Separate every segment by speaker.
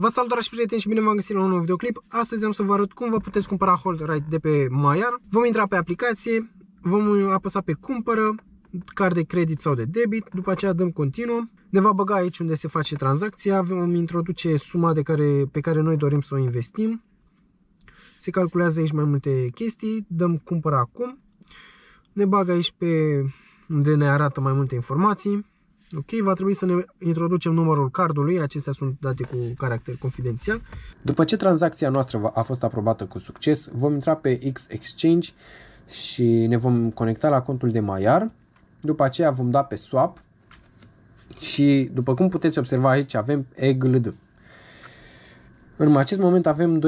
Speaker 1: Vă salut, dragi prieteni, și bine v-am găsit la un nou videoclip. Astăzi am să vă arăt cum vă puteți cumpăra Hold Right de pe Maiar. Vom intra pe aplicație, vom apăsa pe cumpără, card de credit sau de debit, după aceea dăm continuă. Ne va băga aici unde se face tranzacția, vom introduce suma de care, pe care noi dorim să o investim. Se calculează aici mai multe chestii, dăm cumpăra acum. Ne bagă aici pe unde ne arată mai multe informații Ok, va trebui să ne introducem numărul cardului, acestea sunt date cu caracter confidențial. După ce tranzacția noastră a fost aprobată cu succes, vom intra pe X Exchange și ne vom conecta la contul de Maiar. După aceea vom da pe swap și după cum puteți observa aici avem EGLD. În acest moment avem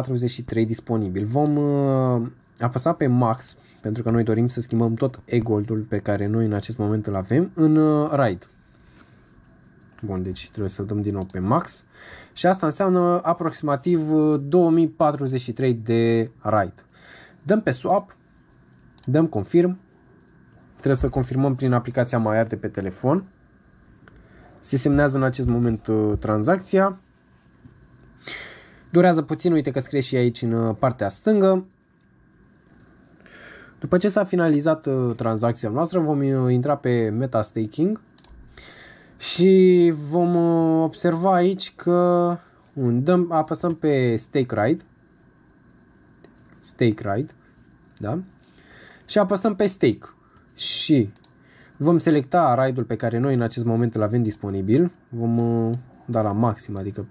Speaker 1: 2,43 disponibil. Vom uh, apăsat pe max, pentru că noi dorim să schimbăm tot e-goldul pe care noi în acest moment îl avem în uh, ride. Bun, deci trebuie să dăm din nou pe max și asta înseamnă aproximativ 2043 uh, de Raid. Dăm pe swap, dăm confirm, trebuie să confirmăm prin aplicația mai de pe telefon. Se semnează în acest moment uh, tranzacția. Durează puțin, uite că scrie și aici în partea stângă. După ce s-a finalizat uh, tranzacția noastră, vom uh, intra pe MetaStaking și vom uh, observa aici că un, dăm, apăsăm pe Stake Ride, Stake Ride, Da? Și apăsăm pe Stake. Și vom selecta ride-ul pe care noi în acest moment îl avem disponibil. Vom uh, da la maxim, adică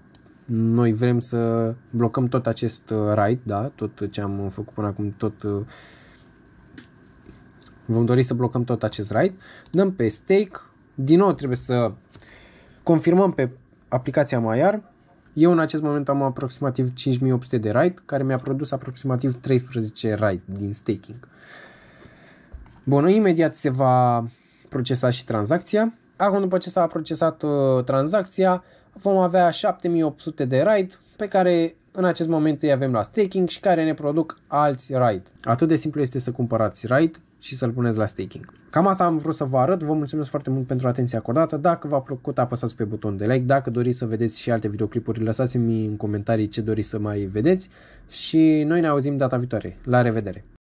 Speaker 1: noi vrem să blocăm tot acest uh, ride, da? tot ce am uh, făcut până acum, tot uh, vom dori să blocăm tot acest write, dăm pe stake, din nou trebuie să confirmăm pe aplicația Maiar. Eu în acest moment am aproximativ 5800 de write, care mi-a produs aproximativ 13 write din staking. Bun, imediat se va procesa și tranzacția. Acum după ce s-a procesat uh, tranzacția, vom avea 7800 de write, pe care în acest moment îi avem la staking și care ne produc alți RAID. Atât de simplu este să cumpărați RAID și să-l puneți la staking. Cam asta am vrut să vă arăt, vă mulțumesc foarte mult pentru atenția acordată, dacă v-a plăcut apăsați pe buton de like, dacă doriți să vedeți și alte videoclipuri, lăsați-mi în comentarii ce doriți să mai vedeți și noi ne auzim data viitoare. La revedere!